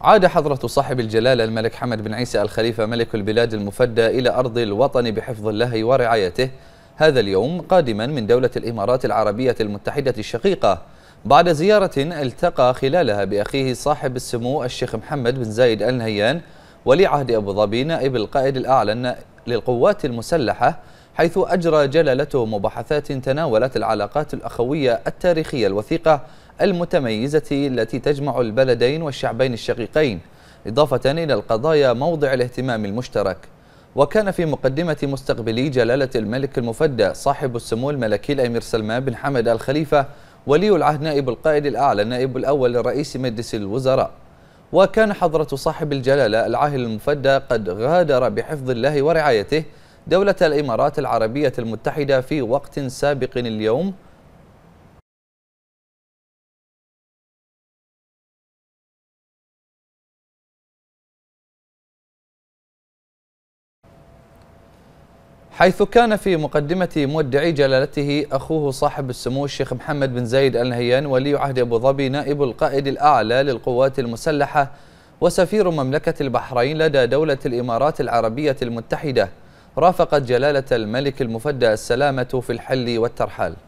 عاد حضرة صاحب الجلالة الملك حمد بن عيسى الخليفة ملك البلاد المفدى إلى أرض الوطن بحفظ الله ورعايته هذا اليوم قادما من دولة الإمارات العربية المتحدة الشقيقة بعد زيارة التقى خلالها بأخيه صاحب السمو الشيخ محمد بن زايد آل نهيان ولي عهد أبو ظبي نائب القائد الأعلى للقوات المسلحة حيث أجرى جلالته مباحثات تناولت العلاقات الأخوية التاريخية الوثيقة المتميزة التي تجمع البلدين والشعبين الشقيقين إضافة إلى القضايا موضع الاهتمام المشترك وكان في مقدمة مستقبلي جلالة الملك المفدى صاحب السمو الملكي الأمير سلمان بن حمد الخليفة ولي العهد نائب القائد الأعلى النائب الأول لرئيس مجلس الوزراء وكان حضرة صاحب الجلالة العاهل المفدى قد غادر بحفظ الله ورعايته دولة الإمارات العربية المتحدة في وقت سابق اليوم حيث كان في مقدمة مودعي جلالته أخوه صاحب السمو الشيخ محمد بن زايد النهيان ولي عهد أبو ظبي نائب القائد الأعلى للقوات المسلحة وسفير مملكة البحرين لدى دولة الإمارات العربية المتحدة رافقت جلالة الملك المفدى السلامة في الحل والترحال